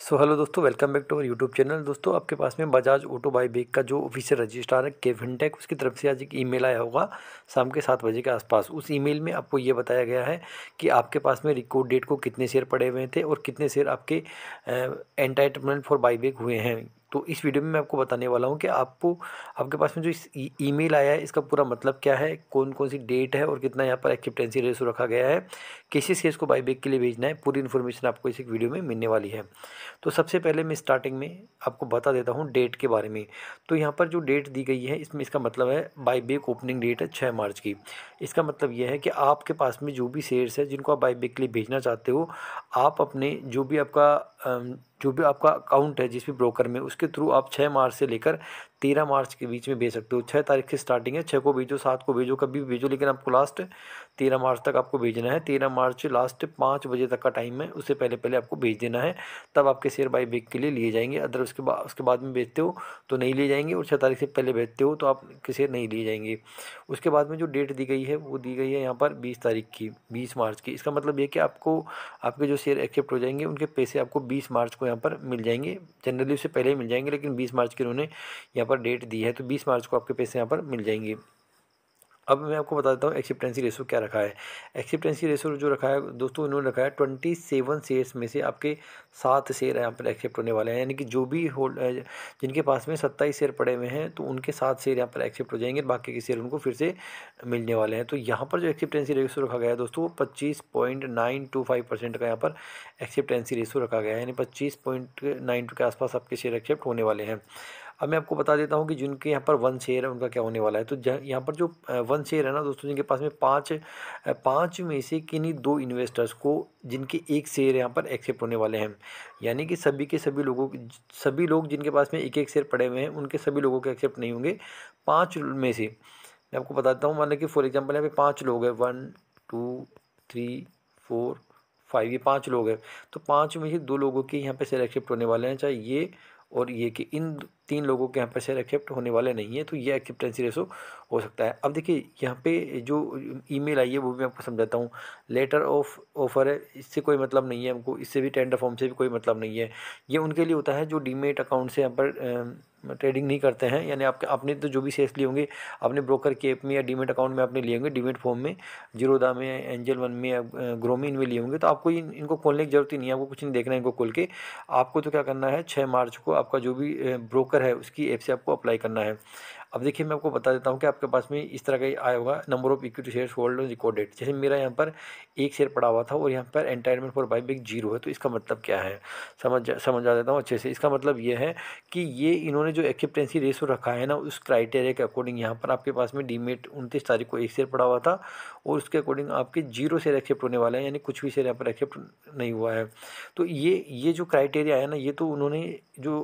सो hello दोस्तों welcome back to our YouTube channel दोस्तों आपके पास में बजाज ऑटो बाई बेक का जो ऑफिशियल रजिस्ट्रार है के फिनटेक उसकी तरफ से आज एक ईमेल आया होगा शाम के सात बजे के आसपास उस ईमेल में आपको ये बताया गया है कि आपके पास में रिकॉर्ड डेट को कितने शेयर पड़े हुए थे और कितने शेयर आपके एंटाइटमेंट फॉर बाई बेक हुए हैं तो इस वीडियो में मैं आपको बताने वाला हूँ कि आपको आपके पास में जो इस मेल आया है इसका पूरा मतलब क्या है कौन कौन सी डेट है और कितना यहाँ पर एक्सेप्टेंसी रेशो रखा गया है किसी केस को बाईबैक के लिए भेजना है पूरी इन्फॉर्मेशन आपको इस वीडियो में मिलने वाली है तो सबसे पहले मैं स्टार्टिंग में आपको बता देता हूँ डेट के बारे में तो यहाँ पर जो डेट दी गई है इसमें इसका मतलब है बाईबैक ओपनिंग डेट है छः मार्च की इसका मतलब यह है कि आपके पास में जो भी शेयर्स है जिनको आप बाईबैक के लिए भेजना चाहते हो आप अपने जो भी आपका जो भी आपका अकाउंट है जिस भी ब्रोकर में उसके थ्रू आप छः मार्च से लेकर तेरह मार्च के बीच में भेज सकते हो छः तारीख से स्टार्टिंग है छः को भेजो सात को भेजो कभी भी भेजो लेकिन आपको लास्ट तेरह मार्च तक आपको भेजना है तेरह मार्च लास्ट पाँच बजे तक का टाइम है उससे पहले पहले आपको भेज देना है तब आपके शेयर बाई बेक के लिए लिए जाएंगे अदर उसके बाद उसके बाद में भेजते हो तो नहीं लिए जाएंगे और छः तारीख से पहले भेजते हो तो आपके शेयर नहीं लिए जाएंगे उसके बाद में जो डेट दी गई है वो दी गई है यहाँ पर बीस तारीख की बीस मार्च की इसका मतलब ये कि आपको आपके जो शेयर एक्सेप्ट हो जाएंगे उनके पैसे आपको बीस मार्च को यहाँ पर मिल जाएंगे जनरली उससे पहले ही मिल जाएंगे लेकिन बीस मार्च के उन्होंने यहाँ यहाँ पर डेट दी है तो बीस मार्च को आपके पैसे यहाँ पर मिल जाएंगे अब मैं आपको बता देता हूँ एक्सेप्टेंसी रेशो क्या रखा है एक्सेप्टेंसी रेशो जो रखा है दोस्तों इन्होंने रखा है ट्वेंटी सेवन शेयर्स में से आपके सात शेयर यहाँ पर एक्सेप्ट होने वाले हैं यानी कि जो भी होल्ड जिनके पास में सत्ताईस शेयर पड़े हुए हैं तो उनके सात शेयर यहाँ पर एक्सेप्ट हो जाएंगे बाकी के शेयर उनको फिर से मिलने वाले हैं तो यहाँ पर जो एक्सेप्टेंसी रेशो रखा गया है दोस्तों वो पच्चीस point nine two five percent का यहाँ पर एक्सेप्टेंसी रेशो रखा गया है यानी पच्चीस पॉइंट नाइन टू के आसपास आपके शेयर एक्सेप्ट होने वाले हैं अब मैं आपको बता देता हूँ कि जिनके यहाँ पर वन शेयर है उनका क्या होने वाला है तो यहाँ पर जो वन शेयर है ना दोस्तों जिनके पास में पाँच पाँच में से किन्हीं दो इन्वेस्टर्स को जिनके एक शेयर यहाँ पर एक्सेप्ट होने वाले हैं यानी कि सभी के सभी लोगों सभी लोग जिनके पास में एक एक शेयर पड़े हुए हैं उनके सभी लोगों के एक्सेप्ट नहीं होंगे पाँच में से मैं आपको बताता हूँ मान कि फॉर एग्जाम्पल यहाँ पे पाँच लोग हैं one two three four five ये पाँच लोग हैं तो पाँच में से दो लोगों के यहाँ पे शेयर एक्सेप्ट होने वाले हैं चाहे ये और ये कि इन तीन लोगों के यहाँ पर शेयर एक्सेप्ट होने वाले नहीं है तो ये एक्सेप्टेंसी रेशो हो सकता है अब देखिए यहाँ पे जो ईमेल आई है वो भी मैं आपको समझाता हूँ लेटर ऑफ ऑफर है इससे कोई मतलब नहीं है हमको इससे भी टेंडर फॉर्म से भी कोई मतलब नहीं है ये उनके लिए होता है जो डीमेट अकाउंट से यहाँ पर ट्रेडिंग नहीं करते हैं यानी आपके आपने तो जो भी शेयर लिए होंगे अपने ब्रोकर के ऐप में या डीमेट अकाउंट में आपने लिए होंगे डीमेट फॉर्म में जीरोदा में एंजल वन में या ग्रोमिन में लिए होंगे तो आपको इन, इनको खोलने की जरूरत ही नहीं है आपको कुछ नहीं देखना है इनको खोल के आपको तो क्या करना है छः मार्च को आपका जो भी ब्रोकर ब्रोकर है उसकी ऐप से आपको अप्लाई करना है अब देखिए मैं आपको बता देता हूँ कि आपके पास में इस तरह का आया होगा number of equity shares hold recorded जैसे मेरा यहाँ पर एक शेयर पड़ा हुआ था और यहाँ पर entitlement for by big zero है तो इसका मतलब क्या है समझ समझ आ देता हूँ अच्छे से इसका मतलब ये है कि ये इन्होंने जो एक्सेप्टेंसी रेसो रखा है ना उस क्राइटेरिया के अकॉर्डिंग यहाँ पर आपके पास में डीमेट उनतीस तारीख को एक शेयर पड़ा हुआ था और उसके अकॉर्डिंग आपके जीरो शेयर एक्सेप्ट होने वाला है यानी कुछ भी शेयर यहाँ पर एक्सेप्ट नहीं हुआ है तो ये ये जो क्राइटेरिया है ना ये तो उन्होंने जो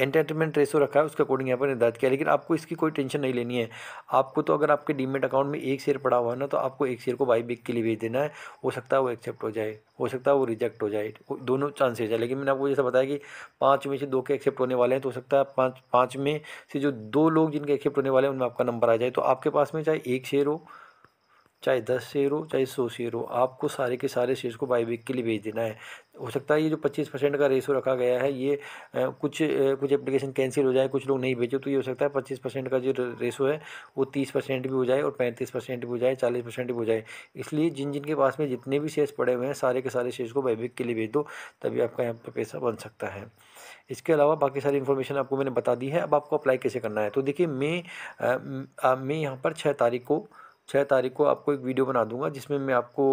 एंटरटेनमेंट रेसो रखा है उसके अकॉर्डिंग यहाँ पर निर्धारित किया लेकिन आपको इसकी कोई टेंशन नहीं लेनी है आपको तो अगर आपके डीमेट अकाउंट में एक शेयर पड़ा हुआ है ना तो आपको एक शेयर को बाई बिक के लिए भेज देना है हो सकता है वो एक्सेप्ट हो जाए हो सकता है वो रिजेक्ट हो जाए दोनों चांसेज है लेकिन मैंने आपको जैसा बताया कि पाँच में से दो के एक्सेप्ट होने वाले हैं तो हो सकता है पाँच पाँच में से जो दो लोग जिनके एक्सेप्ट होने वाले हैं उनमें आपका नंबर आ जाए तो आपके पास में चाहे एक शेयर हो चाहे दस शेयर हो चाहे सौ शेयर हो आपको सारे के सारे शेयर्स को बाई के लिए भेज देना है हो सकता है ये जो पच्चीस परसेंट का रेशो रखा गया है ये कुछ कुछ एप्लीकेशन कैंसिल हो जाए कुछ लोग नहीं भेजे तो ये हो सकता है पच्चीस परसेंट का जो रेशो है वो तीस परसेंट भी हो जाए और पैंतीस परसेंट भी हो जाए चालीस परसेंट भी हो जाए इसलिए जिन जिन के पास में जितने भी शेयर्स पड़े हुए हैं सारे के सारे शेयर्स को बाईबैक के लिए भेज दो तभी आपका यहाँ पर पैसा बन सकता है इसके अलावा बाकी सारी इन्फॉर्मेशन आपको मैंने बता दी है अब आपको अप्लाई कैसे करना है तो देखिए मैं मैं यहाँ पर छः तारीख को छः तारीख को आपको एक वीडियो बना दूंगा जिसमें मैं आपको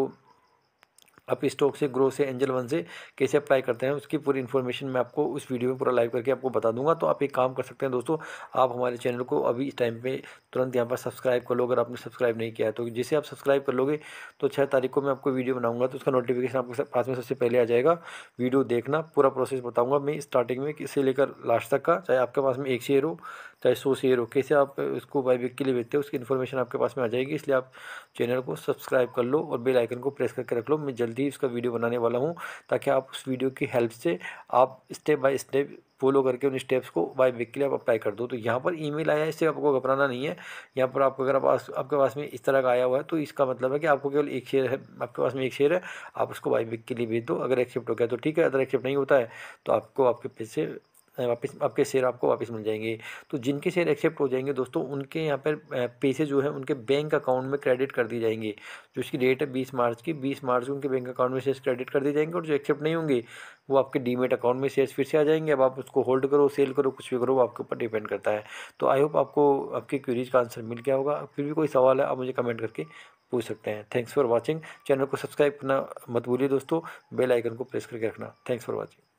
आप स्टॉक से ग्रो से एंजल वन से कैसे अप्लाई करते हैं उसकी पूरी इन्फॉर्मेशन मैं आपको उस वीडियो में पूरा लाइव करके आपको बता दूंगा तो आप एक काम कर सकते हैं दोस्तों आप हमारे चैनल को अभी इस टाइम पे तुरंत यहाँ पर सब्सक्राइब कर लो अगर आपने सब्सक्राइब नहीं किया है तो जिसे आप सब्सक्राइब कर लोगे तो छः तारीख को मैं आपको वीडियो बनाऊँगा तो उसका नोटिफिकेशन आपके पास में सबसे पहले आ जाएगा वीडियो देखना पूरा प्रोसेस बताऊँगा मैं स्टार्टिंग में से लेकर लास्ट तक का चाहे आपके पास में एक शेयर हो चाहे सो शेयर हो कैसे आप उसको बाई बिक के लिए बेचते हो उसकी इन्फॉर्मेशन आपके पास में आ जाएगी इसलिए आप चैनल को सब्सक्राइब कर लो और बेल आइकन को प्रेस करके रख लो मैं जल्दी उसका वीडियो बनाने वाला हूँ ताकि आप उस वीडियो की हेल्प से आप स्टेप बाय स्टेप फॉलो करके उन स्टेप्स को बाई बिक के लिए आप अप्लाई कर दो तो यहाँ पर मेल आया है इससे आपको घबराना नहीं है यहाँ पर आपको अगर आपके पास में इस तरह का आया हुआ है तो इसका मतलब है कि आपको केवल एक शेयर है आपके पास में एक शेयर है आप उसको बाई बिक के लिए भेज दो अगर एक्सेप्ट हो गया तो ठीक है अगर एक्सेप्ट नहीं होता है तो आपको आपके पैसे वापस आपके शेयर आपको वापस मिल जाएंगे तो जिनके शेयर एक्सेप्ट हो जाएंगे दोस्तों उनके यहाँ पर पैसे जो है उनके बैंक अकाउंट में क्रेडिट कर दिए जाएंगे जो उसकी डेट है बीस मार्च की बीस मार्च उनके बैंक अकाउंट में शेयर क्रेडिट कर दिए जाएंगे और जो एक्सेप्ट नहीं होंगे वो आपके डीमेट अकाउंट में शेयर्स फिर से आ जाएंगे अब आप उसको होल्ड करो सेल करो कुछ भी करो वो आपके ऊपर डिपेंड करता है तो आई होप आपको आपकी क्यूरीज का आंसर मिल गया होगा फिर भी कोई सवाल है आप मुझे कमेंट करके पूछ सकते हैं थैंक्स फॉर वॉचिंग चैनल को सब्सक्राइब करना मत भूलिए दोस्तों बेल आइकन को प्रेस करके रखना थैंक्स फॉर वॉचिंग